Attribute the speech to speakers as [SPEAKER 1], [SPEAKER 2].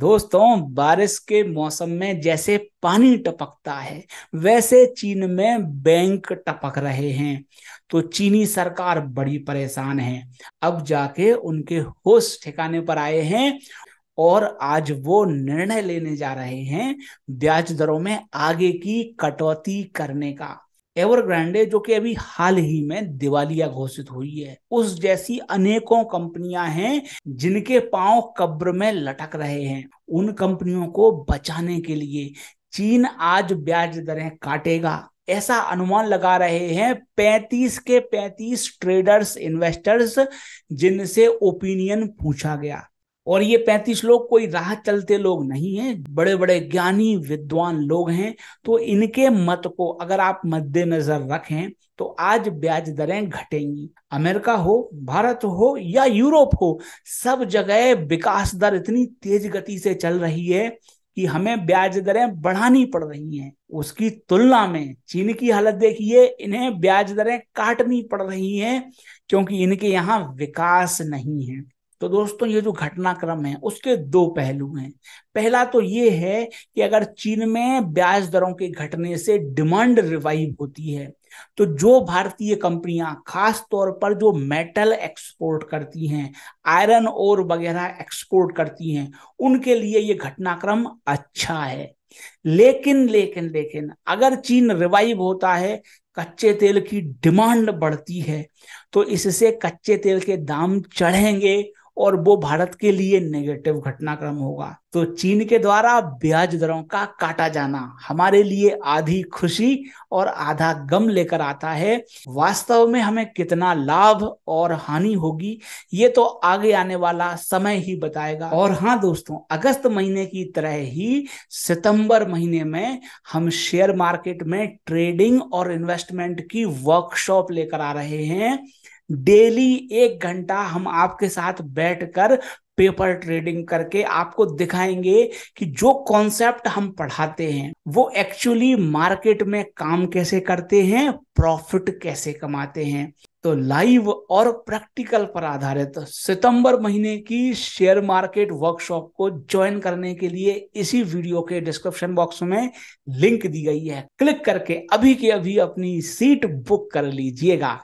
[SPEAKER 1] दोस्तों बारिश के मौसम में जैसे पानी टपकता है वैसे चीन में बैंक टपक रहे हैं तो चीनी सरकार बड़ी परेशान है अब जाके उनके होश ठिकाने पर आए हैं और आज वो निर्णय लेने जा रहे हैं ब्याज दरों में आगे की कटौती करने का ग्रांडे जो कि अभी हाल ही में दिवालिया घोषित हुई है उस जैसी अनेकों कंपनियां हैं जिनके पांव कब्र में लटक रहे हैं उन कंपनियों को बचाने के लिए चीन आज ब्याज दरें काटेगा ऐसा अनुमान लगा रहे हैं 35 के 35 ट्रेडर्स इन्वेस्टर्स जिनसे ओपिनियन पूछा गया और ये पैंतीस लोग कोई राह चलते लोग नहीं हैं बड़े बड़े ज्ञानी विद्वान लोग हैं तो इनके मत को अगर आप मद्देनजर रखें तो आज ब्याज दरें घटेंगी अमेरिका हो भारत हो या यूरोप हो सब जगह विकास दर इतनी तेज गति से चल रही है कि हमें ब्याज दरें बढ़ानी पड़ रही हैं उसकी तुलना में चीन की हालत देखिए इन्हें ब्याज दरें काटनी पड़ रही हैं क्योंकि इनके यहाँ विकास नहीं है तो दोस्तों ये जो घटनाक्रम है उसके दो पहलू हैं पहला तो ये है कि अगर चीन में ब्याज दरों के घटने से डिमांड रिवाइव होती है तो जो भारतीय कंपनियां खास तौर पर जो मेटल एक्सपोर्ट करती हैं आयरन और वगैरह एक्सपोर्ट करती हैं उनके लिए ये घटनाक्रम अच्छा है लेकिन लेकिन लेकिन अगर चीन रिवाइव होता है कच्चे तेल की डिमांड बढ़ती है तो इससे कच्चे तेल के दाम चढ़ेंगे और वो भारत के लिए नेगेटिव घटनाक्रम होगा तो चीन के द्वारा ब्याज दरों का काटा जाना हमारे लिए आधी खुशी और आधा गम लेकर आता है वास्तव में हमें कितना लाभ और हानि होगी ये तो आगे आने वाला समय ही बताएगा और हाँ दोस्तों अगस्त महीने की तरह ही सितंबर महीने में हम शेयर मार्केट में ट्रेडिंग और इन्वेस्टमेंट की वर्कशॉप लेकर आ रहे हैं डेली एक घंटा हम आपके साथ बैठकर पेपर ट्रेडिंग करके आपको दिखाएंगे कि जो कॉन्सेप्ट हम पढ़ाते हैं वो एक्चुअली मार्केट में काम कैसे करते हैं प्रॉफिट कैसे कमाते हैं तो लाइव और प्रैक्टिकल पर आधारित सितंबर महीने की शेयर मार्केट वर्कशॉप को ज्वाइन करने के लिए इसी वीडियो के डिस्क्रिप्शन बॉक्स में लिंक दी गई है क्लिक करके अभी के अभी अपनी सीट बुक कर लीजिएगा